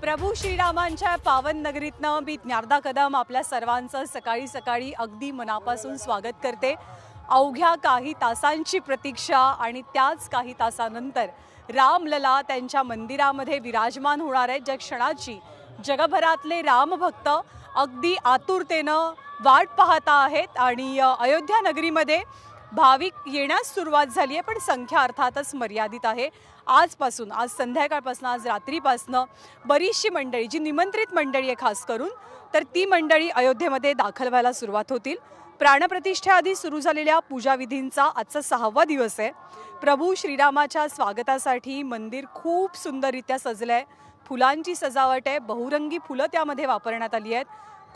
प्रभू श्रीरामांच्या पावन नगरीतनं मी ज्ञानदा कदम आपल्या सर्वांचं सकाळी सकाळी अगदी मनापासून स्वागत करते अवघ्या काही तासांची प्रतीक्षा आणि त्याच काही तासानंतर रामलला त्यांच्या मंदिरामध्ये विराजमान होणार आहे ज्या क्षणाची जगभरातले रामभक्त अगदी आतुरतेनं वाट पाहता आहेत आणि अयोध्या नगरीमध्ये भाविक येण्यास सुरुवात झाली आहे पण संख्या अर्थातच मर्यादित आहे आजपासून आज संध्याकाळपासून आज रात्रीपासनं बरीचशी मंडळी जी निमंत्रित मंडळी आहे खास करून तर ती मंडळी अयोध्येमध्ये दाखल व्हायला सुरुवात होतील प्राणप्रतिष्ठेआधी सुरू झालेल्या पूजाविधींचा आजचा सहावा दिवस आहे प्रभू श्रीरामाच्या स्वागतासाठी मंदिर खूप सुंदररित्या सजलं आहे फुलांची सजावट आहे बहुरंगी फुलं त्यामध्ये वापरण्यात आली आहेत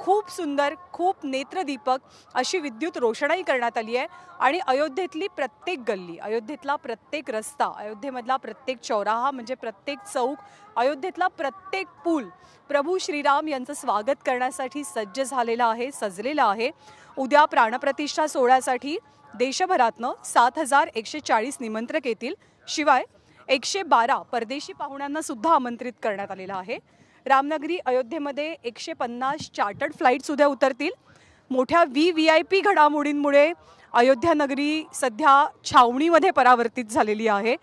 खूप सुंदर खूप नेत्रदीपक अशी विद्युत रोषणाई करण्यात आली आहे आणि अयोध्येतली प्रत्येक गल्ली अयोध्येतला प्रत्येक रस्ता अयोध्येमधला प्रत्येक चौराहा म्हणजे प्रत्येक चौक अयोध्येतला प्रत्येक पूल प्रभू श्रीराम यांचं स्वागत करण्यासाठी सज्ज झालेलं आहे सजलेलं आहे उद्या प्राणप्रतिष्ठा सोहळ्यासाठी देशभरातनं सात हजार एकशे चाळीस निमंत्रक येतील शिवाय एकशे बारा परदेशी पाहुण्यांना सुद्धा आमंत्रित करण्यात आलेलं आहे रामनगरी अयोध्येमध्ये एकशे पन्नास चार्टर्ड फ्लाईट्स उद्या उतरतील मोठ्या व्ही व्ही आय पी घडामोडींमुळे अयोध्या नगरी सध्या छावणीमध्ये परावर्तित झालेली आहे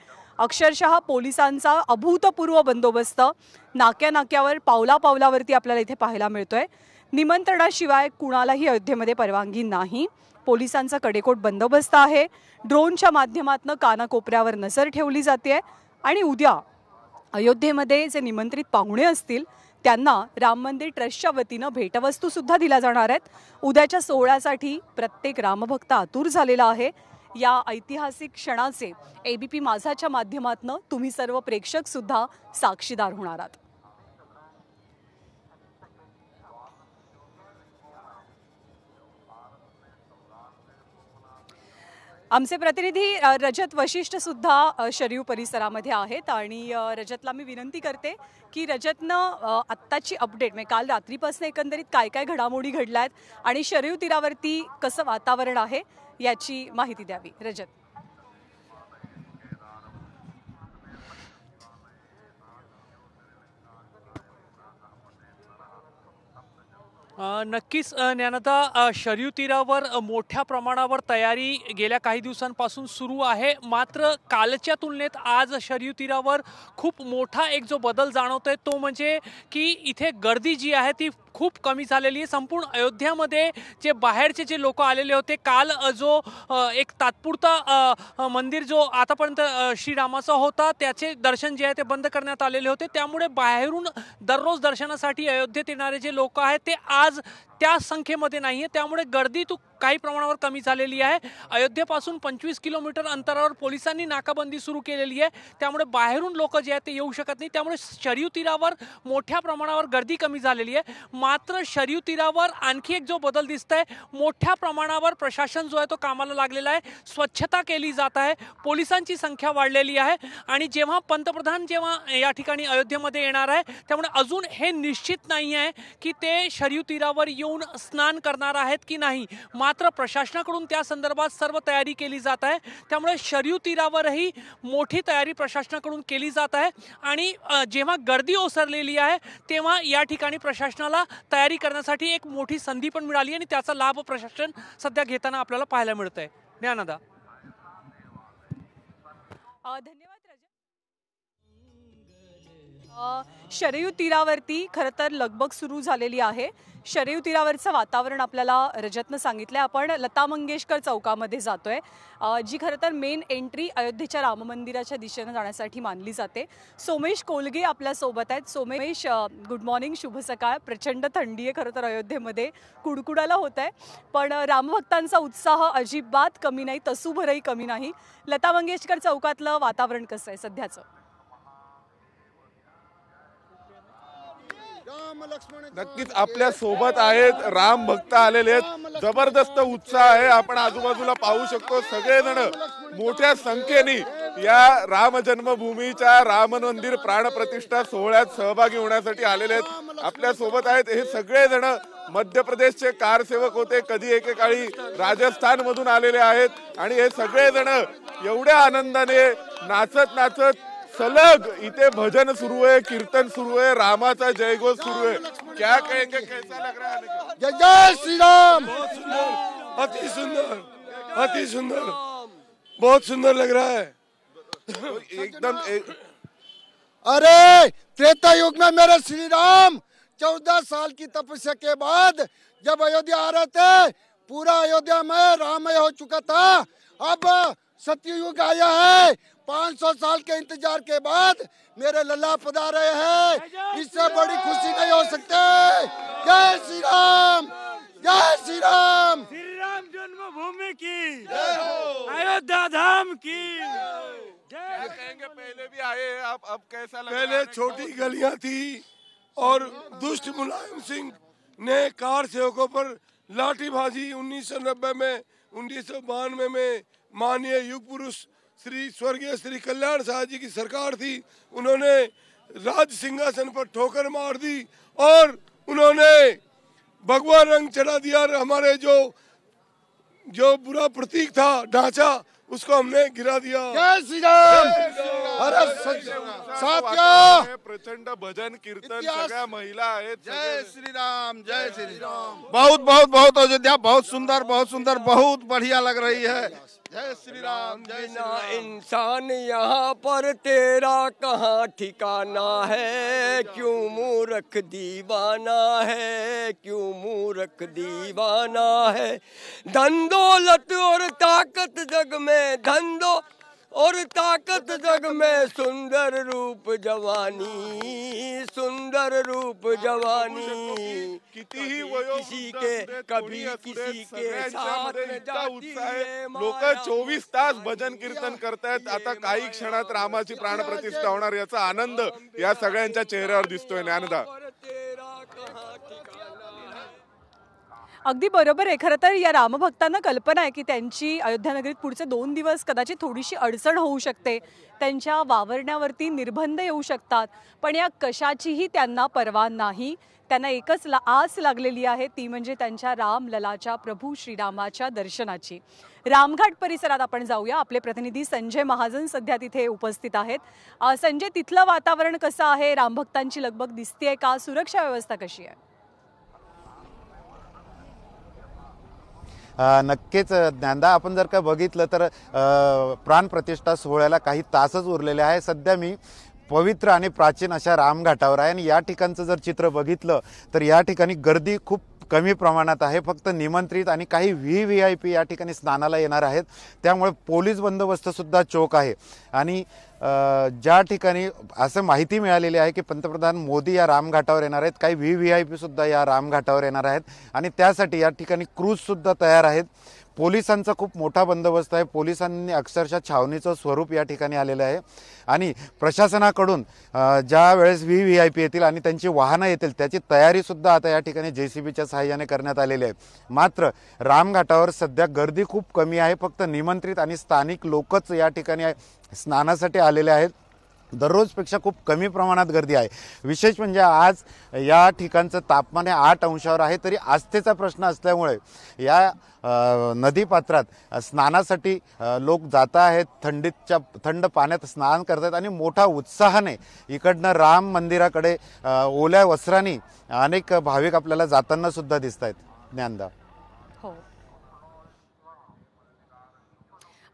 अक्षरशः पोलिसांचा अभूतपूर्व बंदोबस्त नाक्या नाक्यावर पावला पावलावरती आपल्याला इथे पाहायला मिळतोय निमंत्रणाशिवाय कुणालाही अयोध्येमध्ये परवानगी नाही पोलिसांचा कडेकोट बंदोबस्त आहे ड्रोनच्या माध्यमातून कानाकोपऱ्यावर नजर ठेवली जाते आणि उद्या अयोध्येमध्ये जे निमंत्रित पाहुणे असतील त्यांना राम मंदिर ट्रस्टच्या वतीनं भेटवस्तूसुद्धा दिल्या जाणार आहेत उद्याच्या सोहळ्यासाठी प्रत्येक रामभक्त आतूर झालेला आहे या ऐतिहासिक क्षणाचे ए बी पी माझाच्या माध्यमातनं तुम्ही सर्व प्रेक्षकसुद्धा साक्षीदार होणार आहात आमचे प्रतिनिधी रजत वशिष्ठ सुद्धा शरीव परिसरामध्ये आहेत आणि रजतला मी विनंती करते की रजतनं आत्ताची अपडेट म्हणजे काल रात्रीपासून एकंदरीत काय काय घडामोडी घडल्या आहेत आणि शरीव तीरावरती कसं वातावरण आहे याची माहिती द्यावी रजत नक्कीच ज्ञानता शर्यूतीरावर मोठ्या प्रमाणावर तयारी गेल्या काही दिवसांपासून सुरू आहे मात्र कालच्या तुलनेत आज शर्यतीरावर खूप मोठा एक जो बदल जाणवतो आहे तो म्हणजे की इथे गर्दी जी आहे ती खूप कमी झालेली आहे संपूर्ण अयोध्यामध्ये जे बाहेरचे जे लोक आलेले होते काल जो एक तात्पुरता मंदिर जो आतापर्यंत श्रीरामाचा होता त्याचे दर्शन जे आहे ते बंद करण्यात आलेले होते त्यामुळे बाहेरून दररोज दर्शनासाठी अयोध्येत येणारे जे लोक आहेत ते आज त्या संख्येमध्ये नाही आहे त्यामुळे गर्दी तू काही प्रमाणावर कमी झालेली आहे अयोध्येपासून पंचवीस किलोमीटर अंतरावर पोलिसांनी नाकाबंदी सुरू केलेली आहे त्यामुळे बाहेरून लोक जे आहेत ते येऊ शकत नाही त्यामुळे शरीव तीरावर मोठ्या प्रमाणावर गर्दी कमी झालेली आहे मात्र शरीव तीरावर आणखी एक जो बदल दिसत आहे मोठ्या प्रमाणावर प्रशासन जो आहे तो कामाला लागलेला आहे स्वच्छता केली जात आहे पोलिसांची संख्या वाढलेली आहे आणि जेव्हा पंतप्रधान जेव्हा या ठिकाणी अयोध्येमध्ये येणार आहे त्यामुळे अजून हे निश्चित नाही आहे की ते शरीव तीरावर येऊन स्नान करणार आहेत की नाही मात्र प्रशासनाकडून त्या संदर्भात सर्व तयारी केली जात आहे त्यामुळे शरीव तीरावरही मोठी तयारी प्रशासनाकडून केली जात आहे आणि जेव्हा गर्दी ओसरलेली आहे तेव्हा या ठिकाणी प्रशासनाला तयारी करण्यासाठी एक मोठी संधी पण मिळाली आणि त्याचा लाभ प्रशासन सध्या घेताना आपल्याला पाहायला मिळत आहे ज्ञानदा धन्यवाद शरयू तीरावरती खरं तर लगबग सुरू झालेली आहे शरीव वातावरण आपल्याला रजतनं सांगितलंय आपण लता मंगेशकर चौकामध्ये जातोय जी खरं तर मेन एंट्री अयोध्येच्या राम मंदिराच्या दिशेनं जाण्यासाठी मानली जाते सोमेश कोलगे आपल्यासोबत आहेत सोमेश गुड मॉर्निंग शुभ सकाळ प्रचंड थंडी आहे खरं तर अयोध्येमध्ये कुडकुडाला होत आहे पण रामभक्तांचा उत्साह अजिबात कमी नाही तसूभरही कमी नाही लता मंगेशकर चौकातलं वातावरण कसं आहे सध्याचं नक्कीच आपल्या सोबत आहेत राम भक्त आलेले आहेत जबरदस्त उत्साह आहे आपण आजूबाजूला पाहू शकतो सगळेजण मोठ्या संख्येने या राम जन्मभूमीच्या राम मंदिर प्राणप्रतिष्ठा सोहळ्यात सहभागी होण्यासाठी आलेले आहेत आपल्या सोबत आहेत हे सगळेजण मध्य प्रदेशचे कारसेवक होते कधी एकेकाळी राजस्थान मधून आलेले आहेत आणि हे सगळेजण एवढ्या आनंदाने नाचत नाचत सलग इतने भजन सुरू है कीर्तन सुरू का जय घोष सुरू है क्या कहेंगे कैसा लग रहा है जय जय श्री राम बहुत सुंदर अति सुंदर अति सुंदर बहुत सुंदर लग रहा है एकदम एक... अरे त्रेता युग में मेरे श्री राम चौदह साल की तपस्या के बाद जब अयोध्या आ रहे थे पूरा अयोध्या में रामय हो चुका था अब सत्ययुग आया है 500 साल के इंतजार के बाद मेरे लल्ला पधार रहे हैं इससे बड़ी खुशी नहीं हो सकते जय श्री राम जय श्री राम श्री राम जन्मभूमि की अयोध्या धाम की कहेंगे पहले भी आए आप अब कैसा लगा पहले छोटी गलियां थी और दुष्ट मुलायम सिंह ने कार सेवकों पर लाठी भाजी उन्नीस में उन्नीस में माननीय युग पुरुष श्री स्वर्गीय श्री कल्याण शाह जी की सरकार थी उन्होंने राज सिंहासन पर ठोकर मार दी और उन्होंने भगवा रंग चढ़ा दिया और हमारे जो जो बुरा प्रतीक था ढांचा उसको हमने गिरा दिया जय श्री राम प्रचंड भजन कीर्तन महिला है जय श्री राम जय श्री राम बहुत बहुत बहुत अयोध्या बहुत सुंदर बहुत सुंदर बहुत बढ़िया लग रही है जय श्री राम जय बिना इंसान यहाँ पर तेरा कहाँ ठिकाना है क्यों मूर्ख दीवाना है क्यों मूर्ख दीवाना है धन दौलत और ताकत जग में धन दो और ताकत जग में सुंदर रूप जवानी सुंदर रूप जवानी किती किसी के कभी किसी के साथ लोक चोवीस तास भजन कीर्तन करतायत आता काही क्षणात रामाची प्राणप्रतिष्ठा होणार याचा आनंद या सगळ्यांच्या चेहऱ्यावर दिसतोय ज्ञानदा अगदी बरोबर आहे खरं तर या रामभक्तांना कल्पना आहे की त्यांची अयोध्यानगरीत पुढचे दोन दिवस कदाचित थोडीशी अडचण होऊ शकते त्यांच्या वावरण्यावरती निर्बंध येऊ शकतात पण या कशाचीही त्यांना परवा नाही त्यांना एकच ला आस लागलेली आहे ती म्हणजे त्यांच्या रामललाच्या प्रभू श्रीरामाच्या दर्शनाची रामघाट परिसरात आपण जाऊया आपले प्रतिनिधी संजय महाजन सध्या तिथे उपस्थित आहेत संजय तिथलं वातावरण कसं आहे रामभक्तांची लगबग दिसते का सुरक्षा व्यवस्था कशी आहे नक्कीच ज्ञानदा आपण जर का बघितलं तर प्राणप्रतिष्ठा सोहळ्याला काही तासच उरलेले आहे सध्या मी पवित्र आणि प्राचीन अशा रामघाटावर आहे आणि या ठिकाणचं जर चित्र बघितलं तर या ठिकाणी गर्दी खूप कमी प्रमाणात आहे फक्त निमंत्रित आणि काही व्ही व्ही आय पी या ठिकाणी स्नानाला येणार आहेत त्यामुळे पोलीस बंदोबस्तसुद्धा चोख आहे आणि ज्या ठिकाणी असं माहिती मिळालेली आहे की पंतप्रधान मोदी या रामघाटावर येणार आहेत काही व्ही व्ही आय पीसुद्धा या रामघाटावर येणार आहेत आणि त्यासाठी या ठिकाणी क्रूजसुद्धा तयार आहेत पोलिसांचा खूप मोठा बंदोबस्त आहे पोलिसांनी अक्षरशः छावणीचं स्वरूप या ठिकाणी आलेलं आहे आणि प्रशासनाकडून ज्या वेळेस व्ही व्ही आय पी येतील आणि त्यांची वाहनं येतील त्याची तयारीसुद्धा आता या ठिकाणी जे सी बीच्या सहाय्याने करण्यात आलेली आहे मात्र रामघाटावर सध्या गर्दी खूप कमी आहे फक्त निमंत्रित आणि स्थानिक लोकच या ठिकाणी स्नानासाठी आलेले आहेत दररोजपेक्षा खूप कमी प्रमाणात गर्दी आहे विशेष म्हणजे आज या ठिकाणचं तापमान हे आठ अंशावर आहे तरी आस्थेचा प्रश्न असल्यामुळे या नदीपात्रात स्नानासाठी लोक जात आहेत थंडीच्या थंड पाण्यात स्नान करत आहेत आणि मोठा उत्साहाने इकडनं राम मंदिराकडे ओल्या वस्त्रांनी अनेक भाविक आपल्याला जाताना सुद्धा दिसत आहेत ज्ञानदा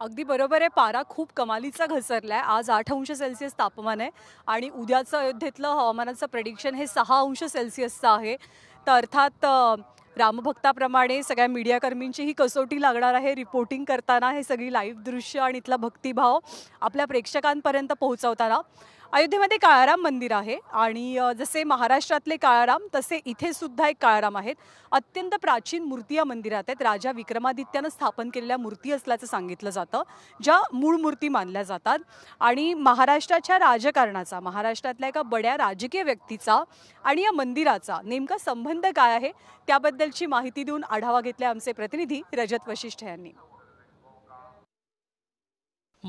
अगदी बरोबर आहे पारा खूप कमालीचा घसरला आहे आज आठ अंश सेल्सिअस तापमान आहे आणि उद्याचं अयोध्येतलं हवामानाचं प्रेडिक्शन हे सहा अंश सेल्सिअसचं आहे तर अर्थात रामभक्ताप्रमाणे सगळ्या मीडियाकर्मींची ही कसोटी लागणार आहे रिपोर्टिंग करताना हे सगळी लाईव्ह दृश्य आणि इथला भक्तिभाव आपल्या प्रेक्षकांपर्यंत पोहोचवताना अयोध्येमध्ये काळाराम मंदिर आहे आणि जसे महाराष्ट्रातले काळाराम तसे इथे सुद्धा एक काळाराम आहेत अत्यंत प्राचीन मूर्ती या मंदिरात आहेत राजा विक्रमादित्यानं स्थापन केलेल्या मूर्ती असल्याचं सांगितलं जातं ज्या मूळ मूर्ती मानल्या जातात आणि महाराष्ट्राच्या राजकारणाचा महाराष्ट्रातल्या एका बड्या राजकीय व्यक्तीचा आणि या मंदिराचा नेमका संबंध काय आहे त्याबद्दलची माहिती देऊन आढावा घेतला आमचे प्रतिनिधी रजत वशिष्ठ यांनी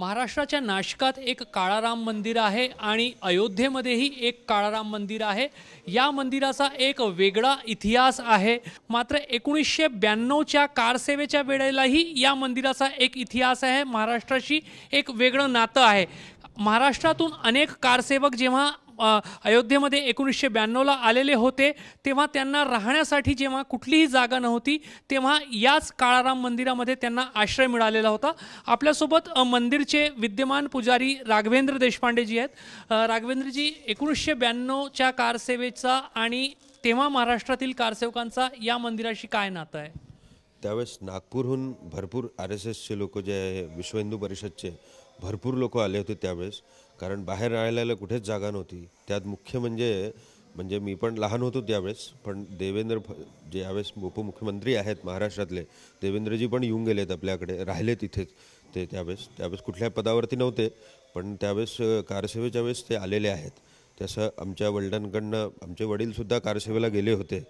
महाराष्ट्राच्या नाशकात एक काळाराम मंदिर आहे आणि अयोध्येमध्येही एक काळाराम मंदिर आहे या मंदिराचा एक वेगळा इतिहास आहे मात्र एकोणीसशे ब्याण्णवच्या कारसेवेच्या वेळेलाही या मंदिराचा एक इतिहास आहे महाराष्ट्राशी एक वेगळं नातं आहे महाराष्ट्रातून अनेक कारसेवक जेव्हा अयोध्येमध्ये एकोणीसशे ब्याण्णवला आलेले होते तेव्हा त्यांना राहण्यासाठी जेव्हा कुठलीही जागा नव्हती तेव्हा याच काळाराम मंदिरामध्ये त्यांना आश्रय मिळालेला होता आपल्यासोबत मंदिरचे विद्यमान पुजारी राघवेंद्र देशपांडेजी आहेत राघवेंद्रजी एकोणीसशे ब्याण्णवच्या कारसेवेचा आणि तेव्हा महाराष्ट्रातील कारसेवकांचा या मंदिराशी काय नातं आहे त्यावेळेस नागपूरहून भरपूर आर एस एसचे लोक जे आहे विश्व हिंदू परिषदचे भरपूर लोक आले होते त्यावेळेस कारण बाहेर राहायला कुठेच जागा नव्हती त्यात मुख्य म्हणजे म्हणजे मी पण लहान होतो त्यावेळेस पण देवेंद्र फ जे यावेळेस उपमुख्यमंत्री आहेत महाराष्ट्रातले देवेंद्रजी पण येऊन गेलेत आपल्याकडे राहिले तिथेच ते त्यावेळेस त्यावेळेस कुठल्या पदावरती नव्हते पण त्यावेळेस कारसेवेच्या वेळेस ते आलेले आहेत तसं आमच्या वडिलांकडनं आमचे वडीलसुद्धा कारसेवेला गेले होते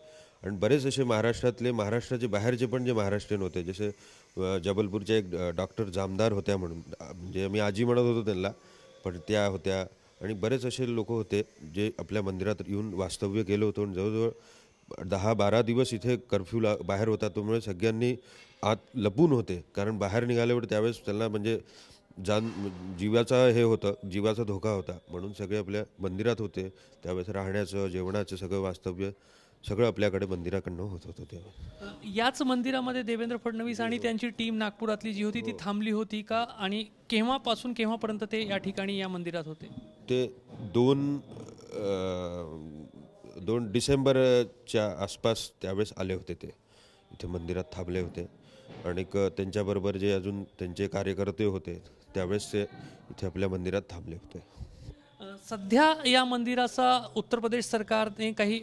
आणि बरेच असे महाराष्ट्रातले महाराष्ट्राचे बाहेरचे पण जे महाराष्ट्रीयन होते जसे जबलपूरचे एक डॉक्टर जामदार होत्या म्हणून म्हणजे मी आजी म्हणत होतो त्यांना पणत्या होत्या आणि बरेच असे लोक होते जे आपल्या मंदिरात येऊन वास्तव्य केलं होतं आणि जवळजवळ दहा बारा दिवस इथे कर्फ्यूला बाहेर होता त्यामुळे सगळ्यांनी आत लपून होते कारण बाहेर निघाल्यावर त्यावेळेस त्यांना म्हणजे जान जीवाचा हे होतं जीवाचा धोका होता म्हणून सगळे आपल्या मंदिरात होते त्यावेळेस राहण्याचं जेवणाचं सगळं वास्तव्य सगळं आपल्याकडे मंदिराकडनं होत होतं तेव्हा याच मंदिरामध्ये देवेंद्र फडणवीस आणि त्यांची टीम नागपुरातली जी होती ती हो. थांबली होती का आणि केव्हापासून केव्हापर्यंत ते या ठिकाणी या मंदिरात होते ते दोन दोन डिसेंबरच्या आसपास त्यावेळेस आले होते ते इथे मंदिरात थांबले होते आणि त्यांच्याबरोबर जे अजून त्यांचे कार्यकर्ते होते त्यावेळेस ते इथे आपल्या मंदिरात थांबले होते सध्या या मंदिराचा उत्तर प्रदेश सरकारने काही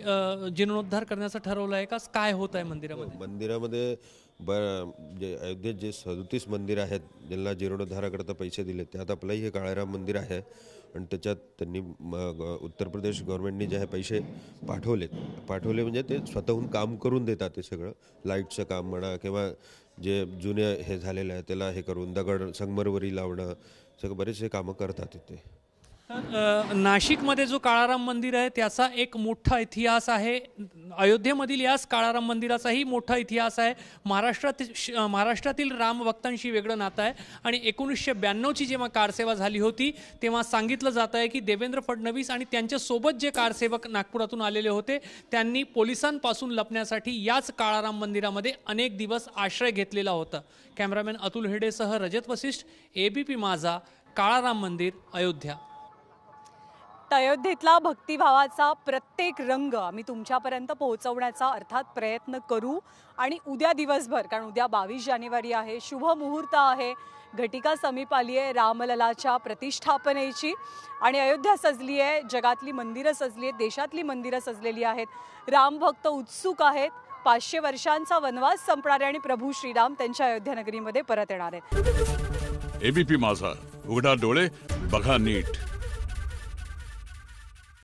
जीर्णोद्धार करण्याचं ठरवलं आहे का काय होत आहे मंदिरामध्ये मंदिरामध्ये ब जे अयोध्येत जे सदोतीस मंदिर आहेत ज्यांना जीर्णोद्धाराकरता पैसे दिले त्यात आपलंही हे काळेराम मंदिर आहे आणि त्याच्यात त्यांनी उत्तर प्रदेश गव्हर्मेंटनी जे आहे पैसे पाठवलेत पाठवले म्हणजे ते स्वतःहून काम करून देतात ते सगळं लाईटचं काम म्हणा किंवा जे जुने हे झालेलं आहे त्याला हे करून दगड संगमरवरी लावणं सगळं बरेचसे कामं करतात इथे नाशिकमध्ये जो काळाराम मंदिर आहे त्याचा एक मोठा इतिहास आहे अयोध्येमधील याच काळाराम मंदिराचाही मोठा इतिहास आहे महाराष्ट्रात महाराष्ट्रातील रामभक्तांशी वेगळं नातं आहे आणि एकोणीसशे ब्याण्णवची जेव्हा कारसेवा झाली होती तेव्हा सांगितलं जात आहे की देवेंद्र फडणवीस आणि त्यांच्यासोबत जे कारसेवक नागपुरातून आलेले होते त्यांनी पोलिसांपासून लपण्यासाठी याच काळाराम मंदिरामध्ये अनेक दिवस आश्रय घेतलेला होता कॅमेरामॅन अतुल हेडेसह रजत वसिष्ठ पी माझा काळाराम मंदिर अयोध्या अयोध्येतला भक्तिभावाचा प्रत्येक रंग आम्ही तुमच्यापर्यंत पोहोचवण्याचा अर्थात प्रयत्न करू आणि उद्या दिवसभर कारण उद्या बावीस जानेवारी आहे शुभ मुहूर्त आहे घटिका समीप आली आहे रामललाच्या प्रतिष्ठापनेची आणि अयोध्या सजली आहे जगातली मंदिरं सजली आहेत देशातली मंदिरं सजलेली आहेत रामभक्त उत्सुक आहेत पाचशे वर्षांचा वनवास संपणारे आणि प्रभू श्रीराम त्यांच्या अयोध्या नगरीमध्ये परत येणार आहेत एबीपी माझा उघडा डोळे बघा नीट